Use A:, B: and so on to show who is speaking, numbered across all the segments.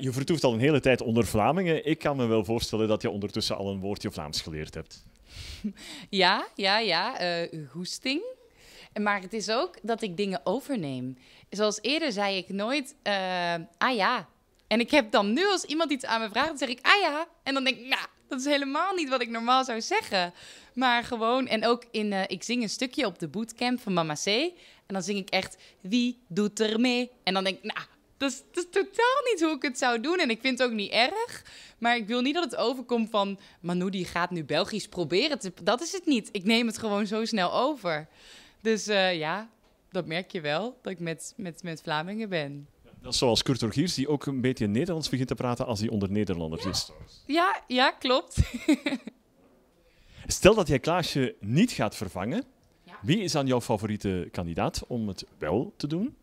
A: Je vertoeft al een hele tijd onder Vlamingen. Ik kan me wel voorstellen dat je ondertussen al een woordje Vlaams geleerd hebt.
B: Ja, ja, ja. Uh, eh, goesting. Maar het is ook dat ik dingen overneem. Zoals eerder zei ik nooit, uh, ah ja. En ik heb dan nu als iemand iets aan me vraagt, dan zeg ik, ah ja. En dan denk ik, nou, dat is helemaal niet wat ik normaal zou zeggen. Maar gewoon, en ook in, eh, ik zing een stukje op de bootcamp van Mama C. En dan zing ik echt, wie doet er mee? En dan denk ik, nou dat dus is, totaal niet hoe ik het zou doen. En ik vind het ook niet erg. Maar ik wil niet dat het overkomt van... Manu, die gaat nu Belgisch proberen. Te, dat is het niet. Ik neem het gewoon zo snel over. Dus eh, ja, dat merk je wel. Dat ik met, met, met Vlamingen ben.
A: Dat is zoals Kurt Rogiers, die ook een beetje Nederlands begint te praten als hij onder Nederlanders is.
B: Ja, ja klopt.
A: Stel dat jij Klaasje niet gaat vervangen. Wie is dan jouw favoriete kandidaat om het wel te doen?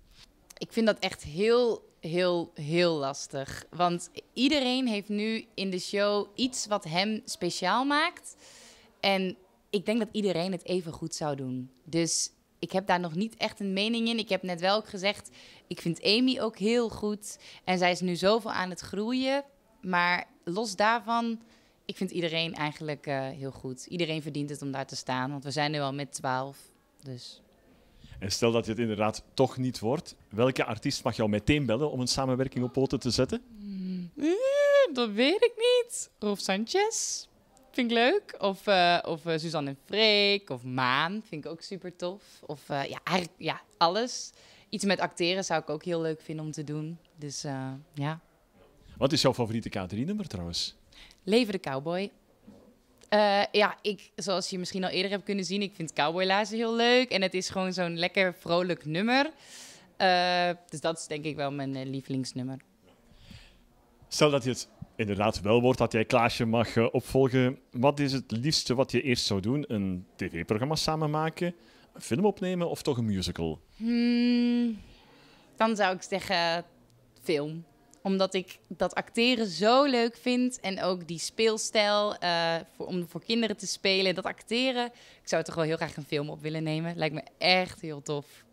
B: Ik vind dat echt heel heel, heel lastig. Want iedereen heeft nu in de show iets wat hem speciaal maakt. En ik denk dat iedereen het even goed zou doen. Dus ik heb daar nog niet echt een mening in. Ik heb net wel gezegd, ik vind Amy ook heel goed. En zij is nu zoveel aan het groeien. Maar los daarvan, ik vind iedereen eigenlijk eh, heel goed. Iedereen verdient het om daar te staan. Want we zijn nu al met twaalf. Dus.
A: En stel dat je het inderdaad toch niet wordt, welke artiest mag jou meteen bellen om een samenwerking op poten te zetten?
B: Eh, dat weet ik niet. Rolf Sanchez vind ik leuk. Of, eh, of eh, Suzanne en Freek. Of Maan vind ik ook super tof. Of uh, ja, ja, alles. Iets met acteren zou ik ook heel leuk vinden om te doen. Dus
A: ja. Wat is jouw favoriete K3-nummer trouwens?
B: Leven de Cowboy. Eh, ja, ik, zoals je misschien al eerder hebt kunnen zien, ik vind Cowboylazen heel leuk. En het is gewoon zo'n lekker vrolijk nummer. Eh, dus dat is denk ik wel mijn eh, lievelingsnummer.
A: Stel dat je het inderdaad wel wordt, dat jij Klaasje mag opvolgen. Wat is het liefste wat je eerst zou doen? Een tv-programma samen maken, een film opnemen of toch een musical?
B: Hmm, dan zou ik zeggen film omdat ik dat acteren zo leuk vind. En ook die speelstijl eh, voor, om voor kinderen te spelen. Dat acteren. Ik zou toch wel heel graag een film op willen nemen. Lijkt me echt heel tof.